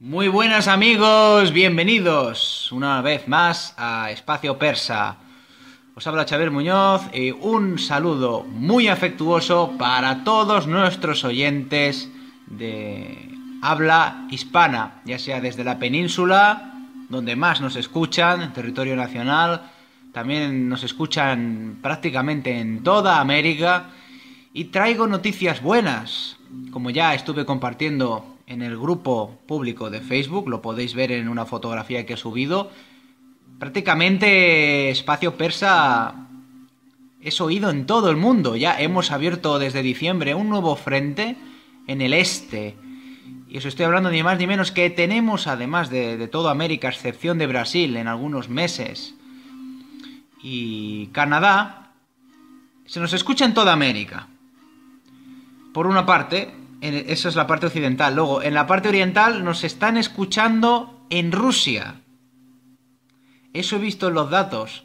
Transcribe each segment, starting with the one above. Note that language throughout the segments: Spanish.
Muy buenas amigos, bienvenidos una vez más a Espacio Persa. Os habla Xavier Muñoz y un saludo muy afectuoso para todos nuestros oyentes de habla hispana, ya sea desde la península, donde más nos escuchan, en territorio nacional, también nos escuchan prácticamente en toda América y traigo noticias buenas, como ya estuve compartiendo en el grupo público de Facebook, lo podéis ver en una fotografía que he subido. Prácticamente Espacio Persa es oído en todo el mundo. Ya hemos abierto desde diciembre un nuevo frente en el este. Y os estoy hablando ni más ni menos que tenemos, además de, toda América, excepción de Brasil, en algunos meses, y Canadá, se nos escucha en toda América. Por una parte, eso es la parte occidental. Luego, en la parte oriental nos están escuchando en Rusia. Eso he visto en los datos.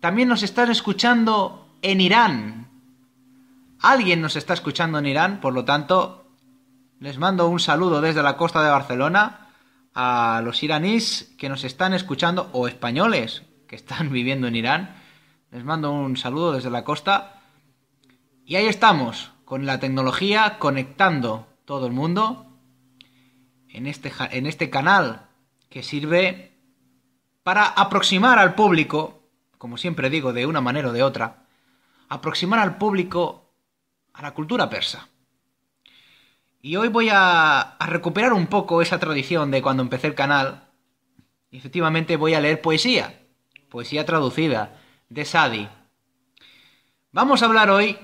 También nos están escuchando en Irán. Alguien nos está escuchando en Irán, por lo tanto, les mando un saludo desde la costa de Barcelona a los iraníes que nos están escuchando, o españoles que están viviendo en Irán. Les mando un saludo desde la costa. Y ahí estamos, con la tecnología, conectando todo el mundo en este, en este canal que sirve para aproximar al público, como siempre digo, de una manera o de otra, aproximar al público a la cultura persa. Y hoy voy a, a, recuperar un poco esa tradición de cuando empecé el canal. Y efectivamente voy a leer poesía, poesía traducida, de Sadi. Vamos a hablar hoy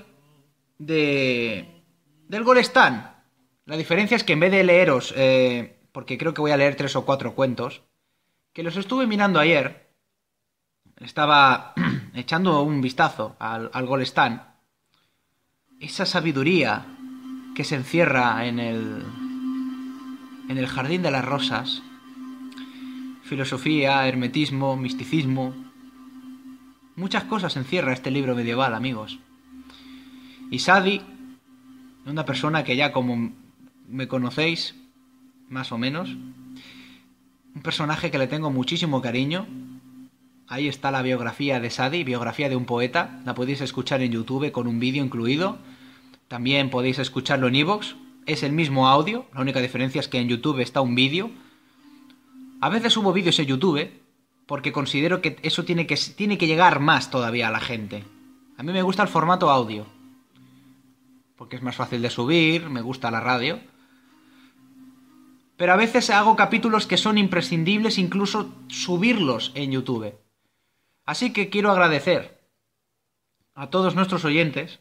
de, del Golestán. La diferencia es que en vez de leeros, eh, porque creo que voy a leer tres o cuatro cuentos, que los estuve mirando ayer, estaba echando un vistazo al, al Golestán, esa sabiduría que se encierra en el, en el jardín de las rosas, filosofía, hermetismo, misticismo, muchas cosas encierra este libro medieval, amigos. Y Sadi, una persona que ya como me conocéis, más o menos, un personaje que le tengo muchísimo cariño. Ahí está la biografía de Sadi, biografía de un poeta. La podéis escuchar en YouTube con un vídeo incluido. También podéis escucharlo en Evox. Es el mismo audio, la única diferencia es que en YouTube está un vídeo. A veces subo vídeos en YouTube porque considero que eso tiene que, tiene que llegar más todavía a la gente. A mí me gusta el formato audio porque es más fácil de subir, me gusta la radio. Pero a veces hago capítulos que son imprescindibles incluso subirlos en YouTube. Así que quiero agradecer a todos nuestros oyentes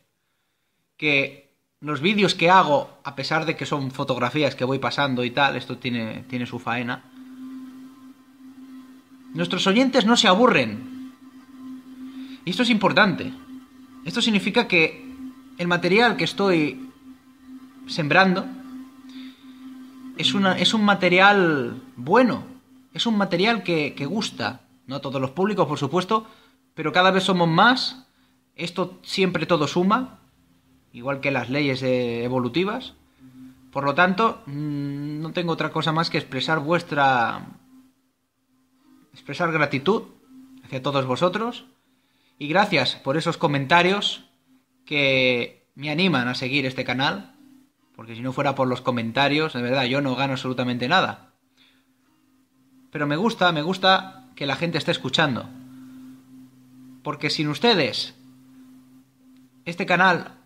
que los vídeos que hago, a pesar de que son fotografías que voy pasando y tal, esto tiene, tiene su faena, nuestros oyentes no se aburren. Y esto es importante. Esto significa que el material que estoy sembrando es, es un material bueno, es un material que, que gusta, no a todos los públicos, por supuesto, pero cada vez somos más, esto siempre todo suma, igual que las leyes evolutivas, por lo tanto, mm, no tengo otra cosa más que expresar vuestra. expresar gratitud hacia todos vosotros. Y gracias por esos comentarios que me animan a seguir este canal, porque si no fuera por los comentarios, de verdad, yo no gano absolutamente nada. Pero me gusta, me gusta que la gente esté escuchando. Porque sin ustedes, este canal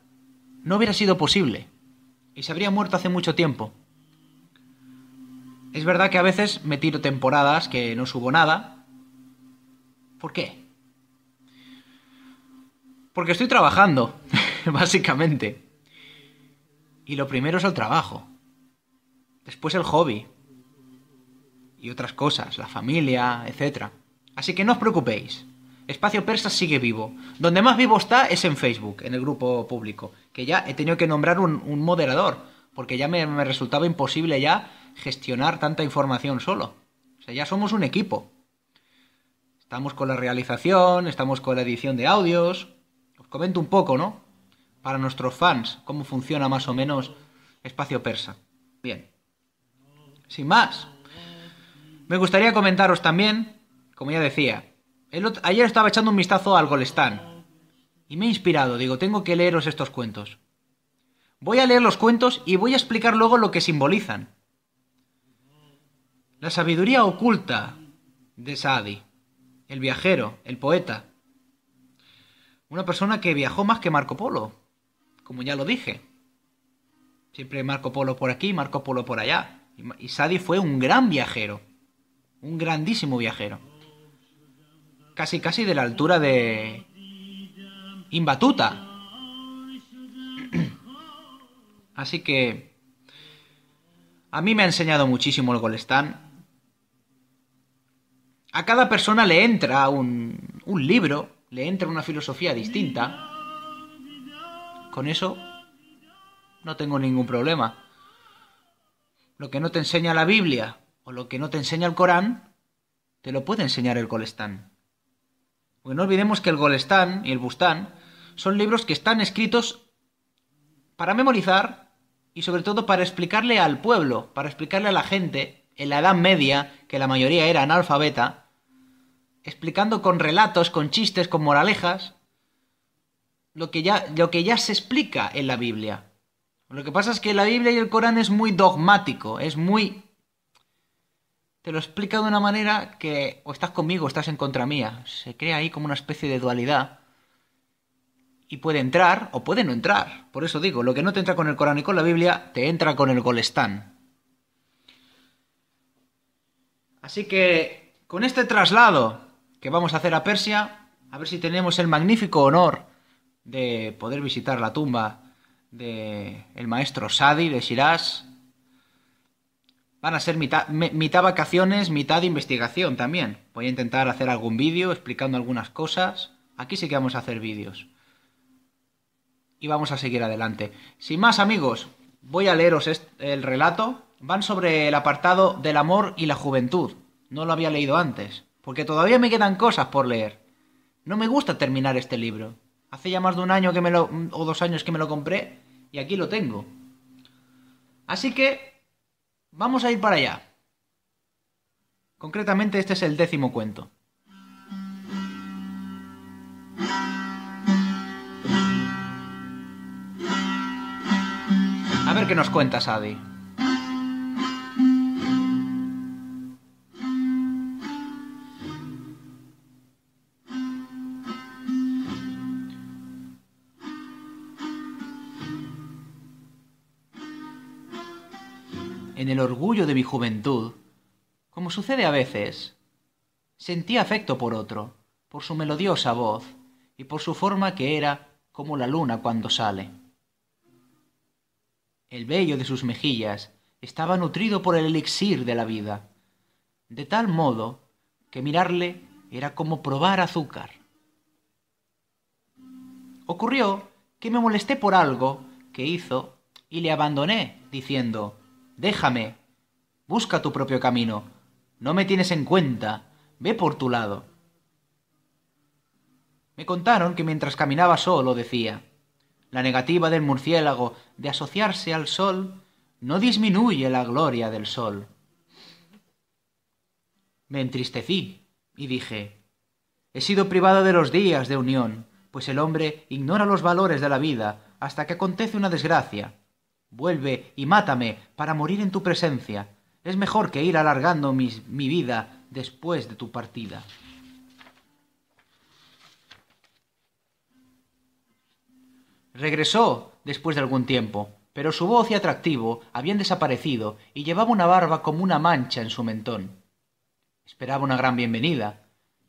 no hubiera sido posible y se habría muerto hace mucho tiempo. Es verdad que a veces me tiro temporadas que no subo nada. ¿Por qué? Porque estoy trabajando, básicamente. Y lo primero es el trabajo. Después el hobby. Y otras cosas, la familia, etc. Así que no os preocupéis. Espacio Persa sigue vivo. Donde más vivo está es en Facebook, en el grupo público. Que ya he tenido que nombrar un, moderador. Porque ya me, me resultaba imposible ya gestionar tanta información solo. O sea, ya somos un equipo. Estamos con la realización, estamos con la edición de audios, Comento un poco, ¿no? Para nuestros fans, cómo funciona más o menos Espacio Persa. Bien. Sin más, me gustaría comentaros también, como ya decía, ayer estaba echando un vistazo al Golestán y me he inspirado, digo, tengo que leeros estos cuentos. Voy a leer los cuentos y voy a explicar luego lo que simbolizan. La sabiduría oculta de Saadi, el viajero, el poeta, una persona que viajó más que Marco Polo, como ya lo dije. Siempre Marco Polo por aquí, Marco Polo por allá. Y Sadi fue un gran viajero, un grandísimo viajero. Casi, casi de la altura de Imbatuta. Así que a mí me ha enseñado muchísimo el Golestán. A cada persona le entra un, un libro le entra una filosofía distinta, con eso no tengo ningún problema. Lo que no te enseña la Biblia o lo que no te enseña el Corán, te lo puede enseñar el Golestán. Porque no olvidemos que el Golestán y el Bustán son libros que están escritos para memorizar y sobre todo para explicarle al pueblo, para explicarle a la gente en la Edad Media, que la mayoría era analfabeta, explicando con relatos, con chistes, con moralejas, lo que ya, lo que ya se explica en la Biblia. Lo que pasa es que la Biblia y el Corán es muy dogmático, es muy... Te lo explica de una manera que o estás conmigo o estás en contra mía. Se crea ahí como una especie de dualidad. Y puede entrar o puede no entrar. Por eso digo, lo que no te entra con el Corán y con la Biblia, te entra con el Golestán. Así que, con este traslado que vamos a hacer a Persia, a ver si tenemos el magnífico honor de poder visitar la tumba del el maestro Sadi de Shiraz. Van a ser mitad, mitad vacaciones, mitad investigación también. Voy a intentar hacer algún vídeo explicando algunas cosas. Aquí sí que vamos a hacer vídeos. Y vamos a seguir adelante. Sin más amigos, voy a leeros el relato. Van sobre el apartado del amor y la juventud. No lo había leído antes porque todavía me quedan cosas por leer. No me gusta terminar este libro. Hace ya más de un año que me lo, o dos años que me lo compré y aquí lo tengo. Así que vamos a ir para allá. Concretamente este es el décimo cuento. A ver qué nos cuenta Adi. en el orgullo de mi juventud, como sucede a veces, sentí afecto por otro, por su melodiosa voz y por su forma que era como la luna cuando sale. El vello de sus mejillas estaba nutrido por el elixir de la vida, de tal modo que mirarle era como probar azúcar. Ocurrió que me molesté por algo que hizo y le abandoné, diciendo, Déjame. Busca tu propio camino. No me tienes en cuenta. Ve por tu lado. Me contaron que mientras caminaba solo decía, la negativa del murciélago de asociarse al sol no disminuye la gloria del sol. Me entristecí y dije, he sido privado de los días de unión, pues el hombre ignora los valores de la vida hasta que acontece una desgracia, Vuelve y mátame para morir en tu presencia. Es mejor que ir alargando mi vida después de tu partida. Regresó después de algún tiempo, pero su voz y atractivo habían desaparecido y llevaba una barba como una mancha en su mentón. Esperaba una gran bienvenida,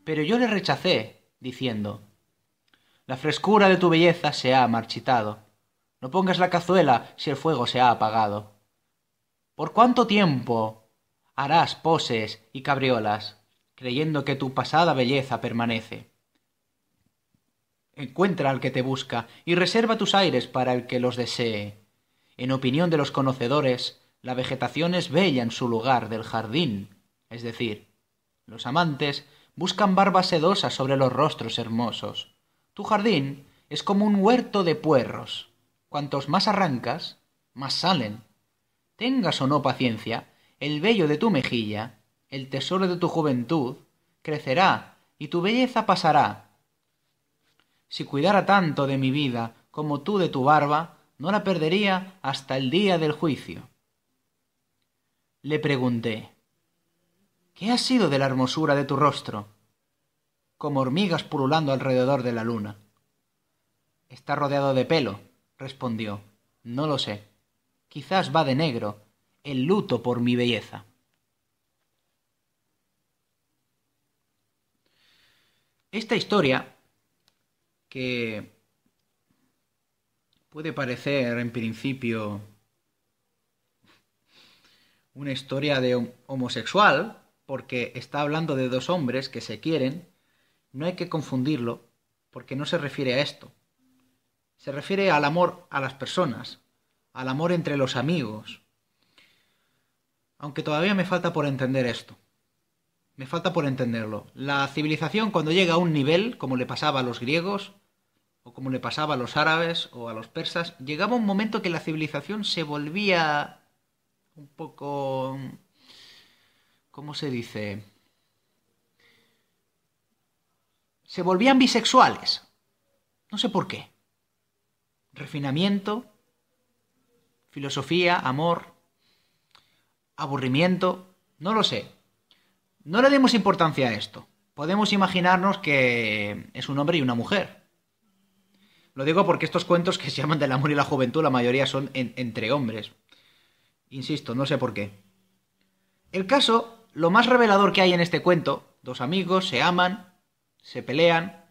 pero yo le rechacé, diciendo La frescura de tu belleza se ha marchitado, no pongas la cazuela si el fuego se ha apagado. ¿Por cuánto tiempo harás poses y cabriolas, creyendo que tu pasada belleza permanece? Encuentra al que te busca y reserva tus aires para el que los desee. En opinión de los conocedores, la vegetación es bella en su lugar del jardín, es decir, los amantes buscan barbas sedosas sobre los rostros hermosos. Tu jardín es como un huerto de puerros cuantos más arrancas, más salen. Tengas o no paciencia, el vello de tu mejilla, el tesoro de tu juventud, crecerá y tu belleza pasará. Si cuidara tanto de mi vida como tú de tu barba, no la perdería hasta el día del juicio. Le pregunté, ¿qué ha sido de la hermosura de tu rostro? Como hormigas pululando alrededor de la luna. Está rodeado de pelo, respondió no lo sé quizás va de negro el luto por mi belleza esta historia que puede parecer en principio una historia de homosexual, porque está hablando de dos hombres que se quieren, no hay que confundirlo, porque no se refiere a esto se refiere al amor a las personas, al amor entre los amigos. Aunque todavía me falta por entender esto. Me falta por entenderlo. La civilización cuando llega a un nivel, como le pasaba a los griegos, o como le pasaba a los árabes o a los persas, llegaba un momento que la civilización se volvía un poco... ¿Cómo se dice? Se volvían bisexuales. No sé por qué refinamiento, filosofía, amor, aburrimiento, no lo sé. No le demos importancia a esto. Podemos imaginarnos que es un hombre y una mujer. Lo digo porque estos cuentos que se llaman del amor y la juventud, la mayoría son entre hombres. Insisto, no sé por qué. El caso, lo más revelador que hay en este cuento, dos amigos se aman, se pelean.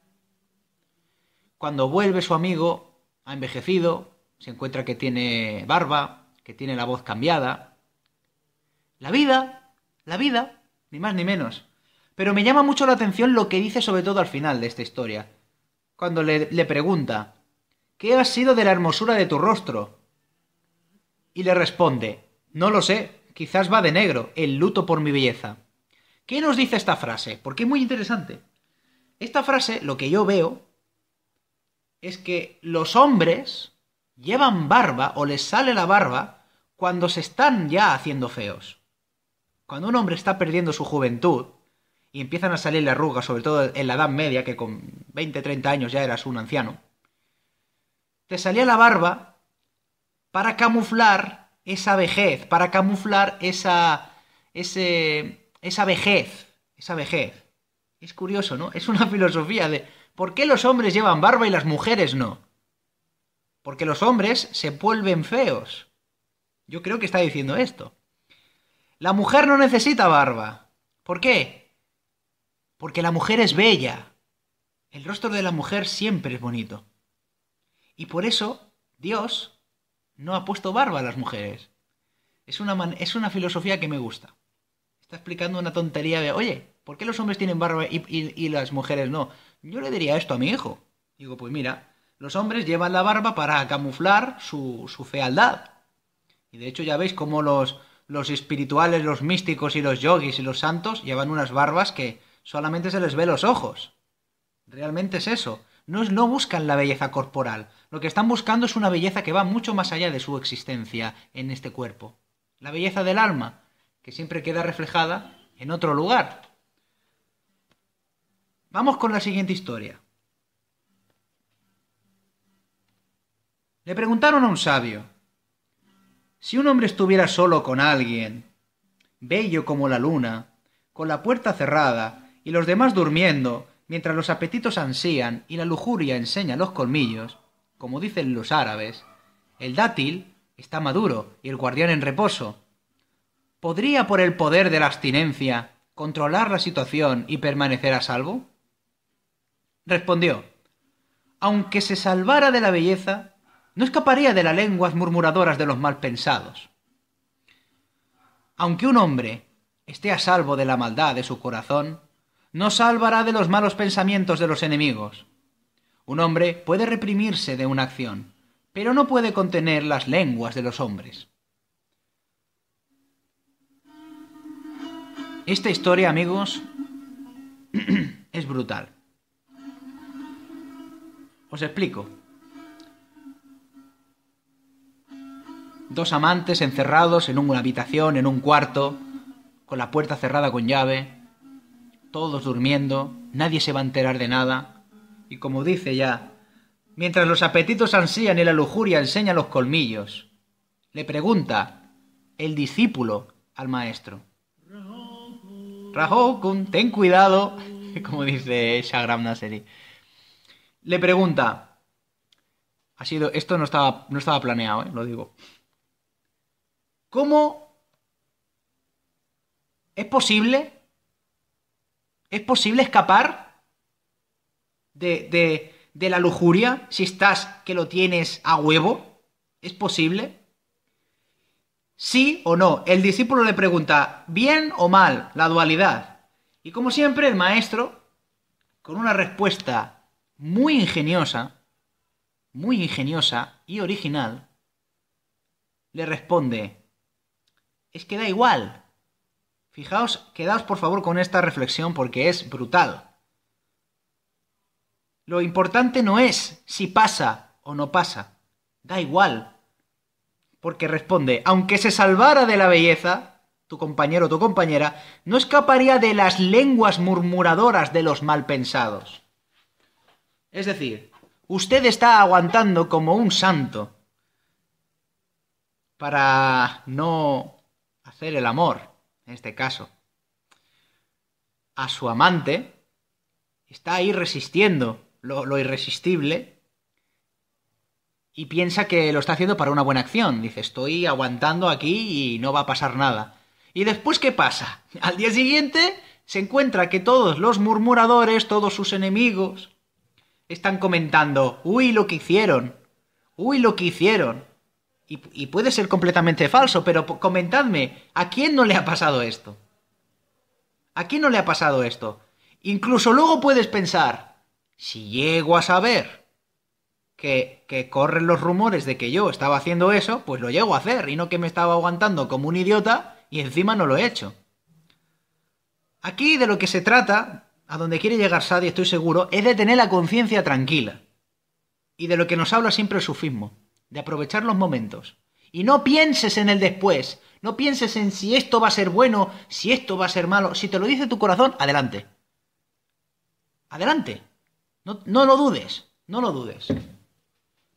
Cuando vuelve su amigo, ha envejecido, se encuentra que tiene barba, que tiene la voz cambiada. La vida, la vida, ni más ni menos. Pero me llama mucho la atención lo que dice sobre todo al final de esta historia, cuando le, pregunta, ¿qué ha sido de la hermosura de tu rostro? Y le responde, no lo sé, quizás va de negro, el luto por mi belleza. ¿Qué nos dice esta frase? Porque es muy interesante. Esta frase, lo que yo veo, es que los hombres llevan barba o les sale la barba cuando se están ya haciendo feos. Cuando un hombre está perdiendo su juventud y empiezan a salir las arrugas, sobre todo en la Edad Media, que con 20, 30 años ya eras un anciano, te salía la barba para camuflar esa vejez, para camuflar esa, esa vejez, esa vejez. Es curioso, ¿no? Es una filosofía de ¿por qué los hombres llevan barba y las mujeres no? Porque los hombres se vuelven feos. Yo creo que está diciendo esto. La mujer no necesita barba. ¿Por qué? Porque la mujer es bella. El rostro de la mujer siempre es bonito. Y por eso Dios no ha puesto barba a las mujeres. Es una, es una filosofía que me gusta. Está explicando una tontería de, oye, ¿Por qué los hombres tienen barba y, las mujeres no? Yo le diría esto a mi hijo. Digo, pues mira, los hombres llevan la barba para camuflar su, fealdad. Y de hecho ya veis cómo los, espirituales, los místicos y los yogis y los santos llevan unas barbas que solamente se les ve los ojos. Realmente es eso. No, no buscan la belleza corporal. Lo que están buscando es una belleza que va mucho más allá de su existencia en este cuerpo. La belleza del alma, que siempre queda reflejada en otro lugar. Vamos con la siguiente historia. Le preguntaron a un sabio, si un hombre estuviera solo con alguien, bello como la luna, con la puerta cerrada y los demás durmiendo, mientras los apetitos ansían y la lujuria enseña los colmillos, como dicen los árabes, el dátil está maduro y el guardián en reposo. ¿Podría por el poder de la abstinencia controlar la situación y permanecer a salvo? Respondió, aunque se salvara de la belleza, no escaparía de las lenguas murmuradoras de los malpensados. Aunque un hombre esté a salvo de la maldad de su corazón, no salvará de los malos pensamientos de los enemigos. Un hombre puede reprimirse de una acción, pero no puede contener las lenguas de los hombres. Esta historia, amigos, es brutal. Os explico. Dos amantes encerrados en una habitación, en un cuarto, con la puerta cerrada con llave, todos durmiendo, nadie se va a enterar de nada. Y como dice ya, mientras los apetitos ansían y la lujuria enseña los colmillos, le pregunta el discípulo al maestro. Rahokun, ten cuidado, como dice Shagram Naseri le pregunta. Ha sido. Esto no estaba, no estaba planeado, ¿eh? lo digo. ¿Cómo es posible? ¿Es posible escapar de, de la lujuria si estás que lo tienes a huevo? ¿Es posible? ¿Sí o no? El discípulo le pregunta, ¿bien o mal? La dualidad. Y como siempre, el maestro, con una respuesta muy ingeniosa, muy ingeniosa y original, le responde, es que da igual. Fijaos, quedaos por favor con esta reflexión porque es brutal. Lo importante no es si pasa o no pasa, da igual. Porque responde, aunque se salvara de la belleza, tu compañero o tu compañera, no escaparía de las lenguas murmuradoras de los malpensados. Es decir, usted está aguantando como un santo para no hacer el amor, en este caso, a su amante, está ahí resistiendo lo, lo, irresistible y piensa que lo está haciendo para una buena acción. Dice, estoy aguantando aquí y no va a pasar nada. ¿Y después qué pasa? Al día siguiente se encuentra que todos los murmuradores, todos sus enemigos, están comentando, uy, lo que hicieron, uy, lo que hicieron. Y, puede ser completamente falso, pero comentadme, ¿a quién no le ha pasado esto? ¿A quién no le ha pasado esto? Incluso luego puedes pensar, si llego a saber que, que, corren los rumores de que yo estaba haciendo eso, pues lo llego a hacer y no que me estaba aguantando como un idiota y encima no lo he hecho. Aquí de lo que se trata a donde quiere llegar Sadie, estoy seguro, es de tener la conciencia tranquila. Y de lo que nos habla siempre el sufismo, de aprovechar los momentos. Y no pienses en el después, no pienses en si esto va a ser bueno, si esto va a ser malo. Si te lo dice tu corazón, adelante. Adelante. No, no lo dudes, no lo dudes.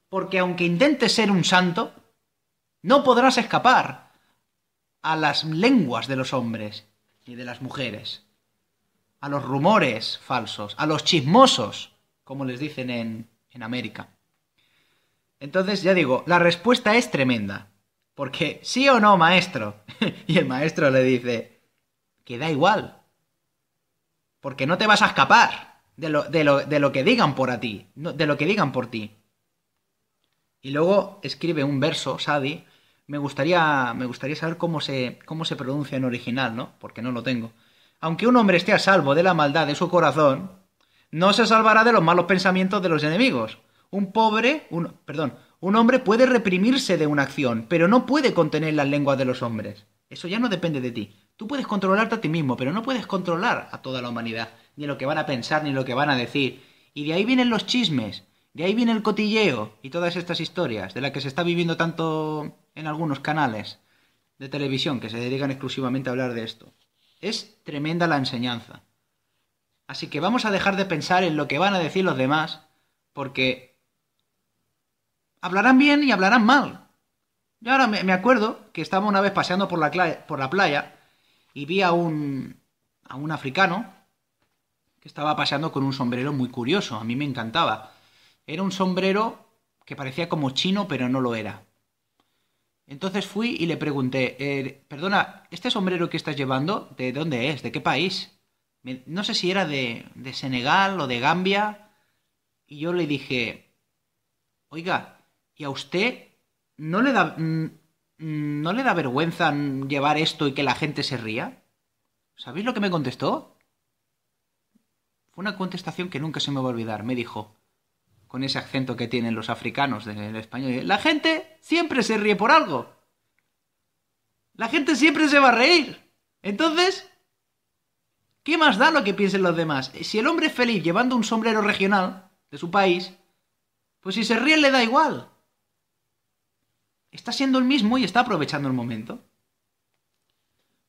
Porque aunque intentes ser un santo, no podrás escapar a las lenguas de los hombres ni de las mujeres a los rumores falsos, a los chismosos, como les dicen en, América. Entonces, ya digo, la respuesta es tremenda. Porque, sí o no, maestro. y el maestro le dice, que da igual. Porque no te vas a escapar de lo, que digan por a ti, de lo que digan por ti. Y luego escribe un verso, Sadi. Me gustaría, me gustaría saber cómo se, cómo se pronuncia en original, ¿no? Porque no lo tengo aunque un hombre esté a salvo de la maldad de su corazón, no se salvará de los malos pensamientos de los enemigos. Un pobre, un, perdón, un hombre puede reprimirse de una acción, pero no puede contener las lenguas de los hombres. Eso ya no depende de ti. Tú puedes controlarte a ti mismo, pero no puedes controlar a toda la humanidad, ni lo que van a pensar, ni lo que van a decir. Y de ahí vienen los chismes, de ahí viene el cotilleo y todas estas historias de las que se está viviendo tanto en algunos canales de televisión que se dedican exclusivamente a hablar de esto. Es tremenda la enseñanza. Así que vamos a dejar de pensar en lo que van a decir los demás, porque hablarán bien y hablarán mal. Yo ahora me acuerdo que estaba una vez paseando por la, por la playa y vi a un, a un africano que estaba paseando con un sombrero muy curioso, a mí me encantaba. Era un sombrero que parecía como chino, pero no lo era. Entonces fui y le pregunté, er, perdona, ¿este sombrero que estás llevando, de dónde es? ¿De qué país? no sé si era de, de Senegal o de Gambia. Y yo le dije, oiga, ¿y a usted no le da, mm, no le da vergüenza llevar esto y que la gente se ría? ¿Sabéis lo que me contestó? Fue una contestación que nunca se me va a olvidar. Me dijo, con ese acento que tienen los africanos del español. La gente siempre se ríe por algo. La gente siempre se va a reír. Entonces, ¿qué más da lo que piensen los demás? Eh, si el hombre es feliz llevando un sombrero regional de su país, pues si se ríe le da igual. Está siendo el mismo y está aprovechando el momento.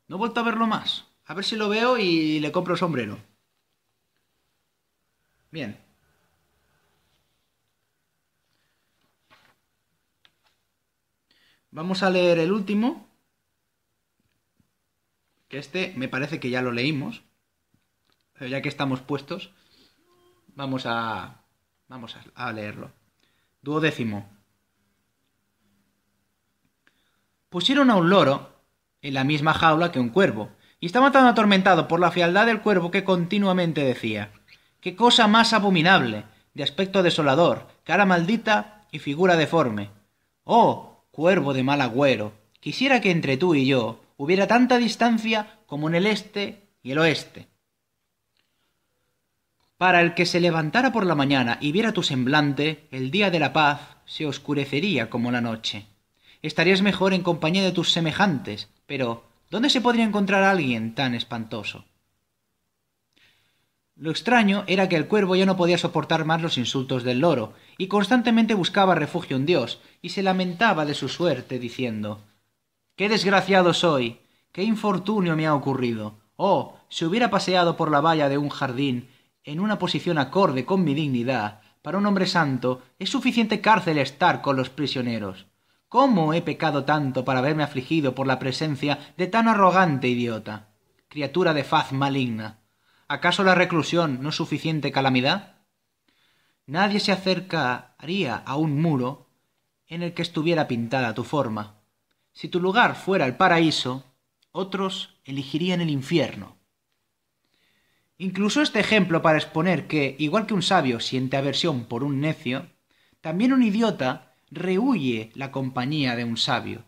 No he vuelto a verlo más. A ver si lo veo y le compro el sombrero. Bien. Vamos a leer el último, que este me parece que ya lo leímos, pero ya que estamos puestos, vamos a, vamos a, leerlo. Duodécimo. Pusieron a un loro en la misma jaula que un cuervo, y estaba tan atormentado por la fialdad del cuervo que continuamente decía, qué cosa más abominable, de aspecto desolador, cara maldita y figura deforme. Oh, cuervo de mal agüero, quisiera que entre tú y yo hubiera tanta distancia como en el este y el oeste. Para el que se levantara por la mañana y viera tu semblante, el día de la paz se oscurecería como la noche. Estarías mejor en compañía de tus semejantes, pero ¿dónde se podría encontrar alguien tan espantoso? Lo extraño era que el cuervo ya no podía soportar más los insultos del loro, y constantemente buscaba refugio en Dios, y se lamentaba de su suerte, diciendo Qué desgraciado soy. Qué infortunio me ha ocurrido. Oh, si hubiera paseado por la valla de un jardín, en una posición acorde con mi dignidad, para un hombre santo es suficiente cárcel estar con los prisioneros. ¿Cómo he pecado tanto para haberme afligido por la presencia de tan arrogante idiota? Criatura de faz maligna. ¿Acaso la reclusión no es suficiente calamidad? Nadie se acercaría a un muro en el que estuviera pintada tu forma. Si tu lugar fuera el paraíso, otros elegirían el infierno. Incluso este ejemplo para exponer que, igual que un sabio siente aversión por un necio, también un idiota rehuye la compañía de un sabio.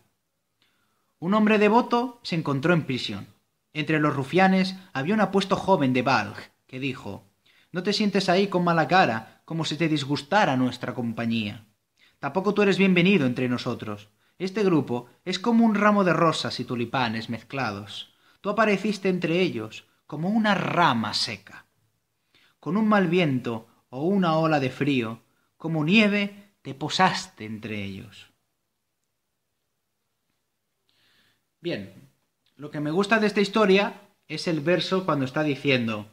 Un hombre devoto se encontró en prisión entre los rufianes había un apuesto joven de balg que dijo No te sientes ahí con mala cara, como si te disgustara nuestra compañía. Tampoco tú eres bienvenido entre nosotros. Este grupo es como un ramo de rosas y tulipanes mezclados. Tú apareciste entre ellos como una rama seca. Con un mal viento o una ola de frío, como nieve, te posaste entre ellos. Bien, lo que me gusta de esta historia es el verso cuando está diciendo,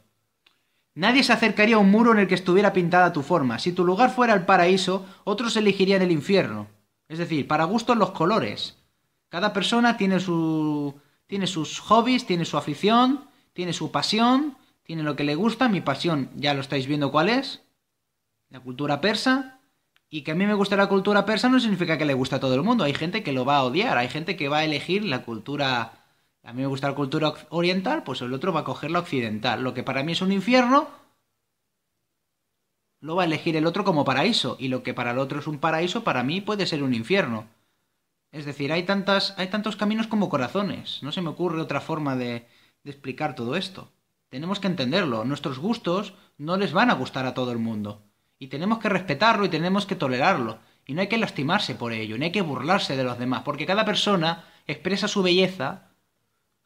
Nadie se acercaría a un muro en el que estuviera pintada tu forma. Si tu lugar fuera el paraíso, otros elegirían el infierno. Es decir, para gustos los colores. Cada persona tiene, su, tiene sus hobbies, tiene su afición, tiene su pasión, tiene lo que le gusta. Mi pasión, ya lo estáis viendo cuál es. La cultura persa. Y que a mí me gusta la cultura persa no significa que le guste a todo el mundo. Hay gente que lo va a odiar, hay gente que va a elegir la cultura a mí me gusta la cultura oriental, pues el otro va a coger la occidental. Lo que para mí es un infierno, lo va a elegir el otro como paraíso. Y lo que para el otro es un paraíso, para mí puede ser un infierno. Es decir, hay, tantas, hay tantos caminos como corazones. No se me ocurre otra forma de, explicar todo esto. Tenemos que entenderlo. Nuestros gustos no les van a gustar a todo el mundo. Y tenemos que respetarlo y tenemos que tolerarlo. Y no hay que lastimarse por ello, no hay que burlarse de los demás, porque cada persona expresa su belleza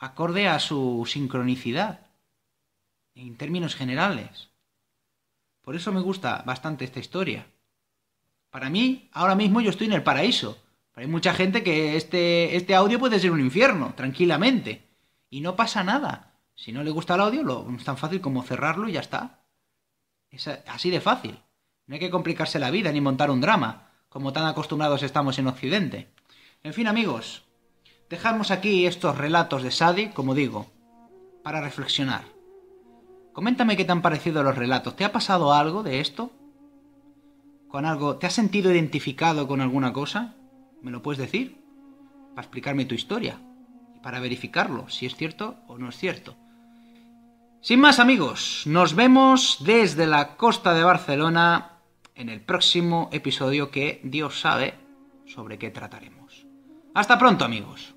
acorde a su sincronicidad, en términos generales. Por eso me gusta bastante esta historia. Para mí, ahora mismo yo estoy en el paraíso. Pero hay mucha gente que este, este audio puede ser un infierno, tranquilamente. Y no pasa nada. Si no le gusta el audio, lo, es tan fácil como cerrarlo y ya está. Es así de fácil. No hay que complicarse la vida ni montar un drama, como tan acostumbrados estamos en Occidente. En fin, amigos, Dejamos aquí estos relatos de Sadi, como digo, para reflexionar. Coméntame qué te han parecido los relatos. ¿Te ha pasado algo de esto? ¿Con algo? ¿Te has sentido identificado con alguna cosa? ¿Me lo puedes decir? Para explicarme tu historia y para verificarlo, si es cierto o no es cierto. Sin más amigos, nos vemos desde la costa de Barcelona en el próximo episodio que Dios sabe sobre qué trataremos. Hasta pronto amigos.